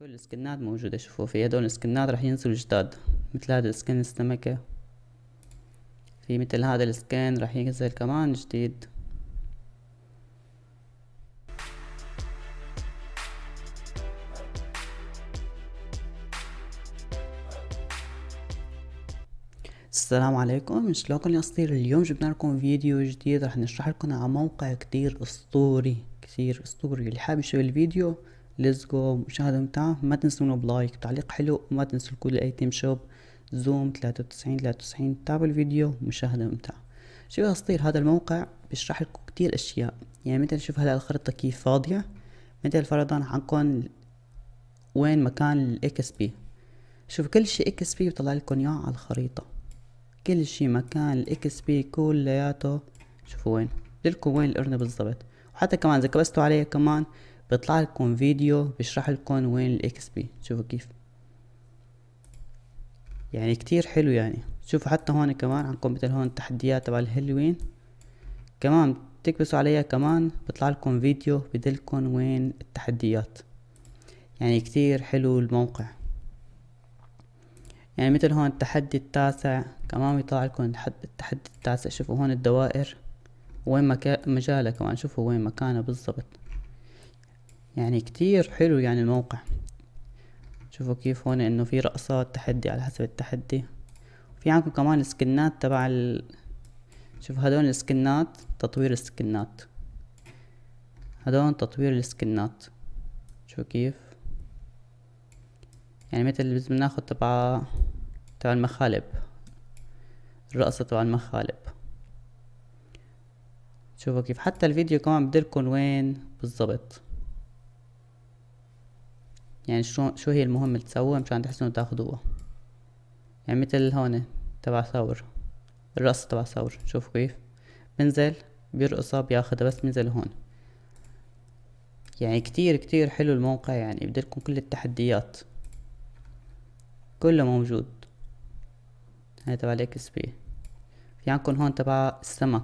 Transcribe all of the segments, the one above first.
كل السكنات موجودة شوفوا في هدول السكنات رح ينزلوا جداد مثل هذا السكن السمكة في مثل هذا السكن رح ينزل كمان جديد السلام عليكم شلونكم يا اليوم جبنا لكم فيديو جديد رح نشرح لكم على موقع كتير اسطوري كتير اسطوري اللي حابب يشوف الفيديو ليتس جو مشاهدة ممتعة ما تنسونا بلايك تعليق حلو وما تنسوا الكود تيم شوب زوم تلاتة وتسعين تلاتة وتسعين تابعوا الفيديو مشاهدة ممتعة شبه اسطير هذا الموقع بيشرح لكم كتير اشياء يعني مثل شوف هلا الخريطة كيف فاضية مثل فرضا عنكم وين مكان الاكس بي شوف كل شي اكس بي بيطلع لكم اياه على الخريطة كل شي مكان الاكس بي كلياته شوفوا وين لكم وين القرنة بالضبط وحتى كمان اذا كبستوا عليه كمان بيطلع لكم فيديو بشرح لكم وين الاكس بي شوفوا كيف يعني كتير حلو يعني شوفوا حتى هون كمان عندكم مثل هون التحديات تبع الهلوين كمان تكبسوا عليها كمان بيطلع لكم فيديو بدلكم وين التحديات يعني كتير حلو الموقع يعني مثل هون التحدي التاسع كمان بيطلع لكم التحدي التاسع شوفوا هون الدوائر وين مكا... مجالها كمان شوفوا وين مكانها بالضبط يعني كتير حلو يعني الموقع شوفوا كيف هون انه في رقصات تحدي على حسب التحدي في عندكم كمان سكنات تبع ال... شوف هدول السكنات تطوير السكنات هدول تطوير السكنات شوفوا كيف يعني مثل لازم ناخذ تبع تبع المخالب الرقصة تبع المخالب شوفوا كيف حتى الفيديو كمان بدلكن وين بالضبط يعني شو شو هي المهمة اللي تسووها مشان تحسنوا تاخدوها يعني مثل هون تبع ثور الرقص تبع ثور شوفوا كيف بنزل بيرقصها بياخدها بس بنزل هون يعني كتير كتير حلو الموقع يعني بدلكم كل التحديات كله موجود هاي تبع الاكس بي في عندكم هون تبع السمك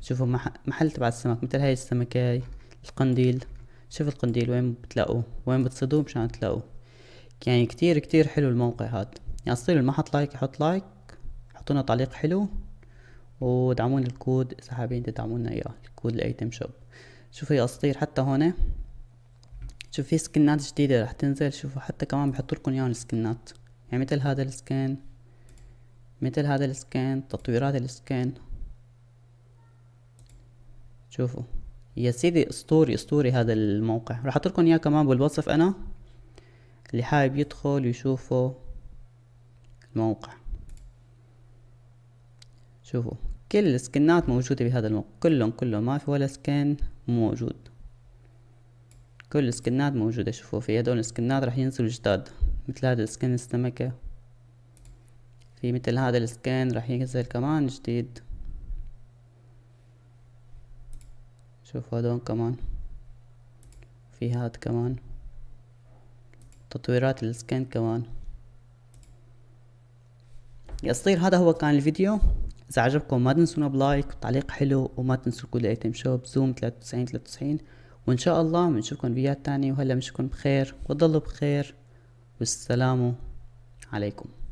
شوفوا محل تبع السمك مثل هاي السمكة هاي القنديل شوف القنديل وين بتلاقوه وين بتصيدوه مشان تلاقوه يعني كتير كتير حلو الموقع هاد يعني صير ما حط لايك يحط لايك حطونا تعليق حلو ودعمونا الكود اذا حابين تدعمونا اياه الكود الايتم شوب شوفوا يا اسطير حتى هون شوف في سكنات جديدة رح تنزل شوفوا حتى كمان بحطوا لكم اياهم السكنات يعني مثل هذا السكن مثل هذا السكن تطويرات السكن شوفوا يا سيدي اسطوري اسطوري هذا الموقع راح احط لكم اياه كمان بالوصف انا اللي حابب يدخل يشوفه الموقع شوفوا كل السكنات موجودة بهذا الموقع كلهم كلهم ما في ولا سكن مو موجود كل السكنات موجودة شوفوا في هدول السكنات راح ينزلوا جداد مثل هذا السكن السمكة في مثل هذا السكن راح ينزل كمان جديد شوف هدون كمان في هاد كمان تطويرات السكن كمان يصير هذا هو كان الفيديو اذا عجبكم ما تنسونا بلايك وتعليق حلو وما تنسوا كل ايتم شوب زوم 93 93 وان شاء الله بنشوفكم فيديوهات تانية وهلا بنشوفكم بخير وتضلوا بخير والسلام عليكم